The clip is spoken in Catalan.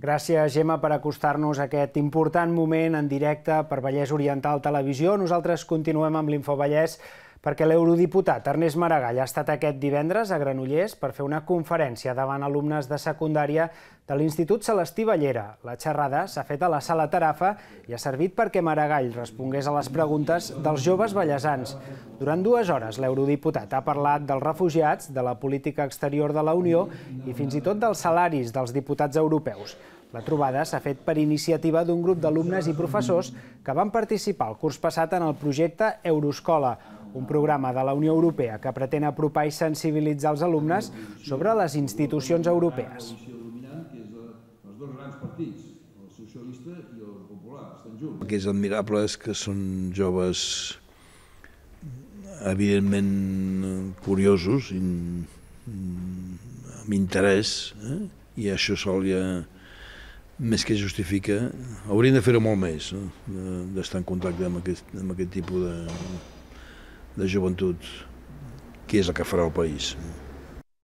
Gràcies, Gemma, per acostar-nos a aquest important moment en directe per Vallès Oriental Televisió. Nosaltres continuem amb l'Info Vallès perquè l'eurodiputat Ernest Maragall ha estat aquest divendres a Granollers per fer una conferència davant alumnes de secundària de l'Institut Celestí Ballera. La xerrada s'ha fet a la Sala Tarafa i ha servit perquè Maragall respongués a les preguntes dels joves ballesans. Durant dues hores, l'eurodiputat ha parlat dels refugiats, de la política exterior de la Unió i fins i tot dels salaris dels diputats europeus. La trobada s'ha fet per iniciativa d'un grup d'alumnes i professors que van participar el curs passat en el projecte Euroscola, un programa de la Unió Europea que pretén apropar i sensibilitzar els alumnes sobre les institucions europees. Els dos grans partits, el socialista i el popular, estan junts. El que és admirable és que són joves evidentment curiosos, in, mm, amb interès, eh? i això sol ja més que justifica, haurien de fer-ho molt més, eh? d'estar en contacte amb aquest, amb aquest tipus de, da juventude, que é a que fará o país.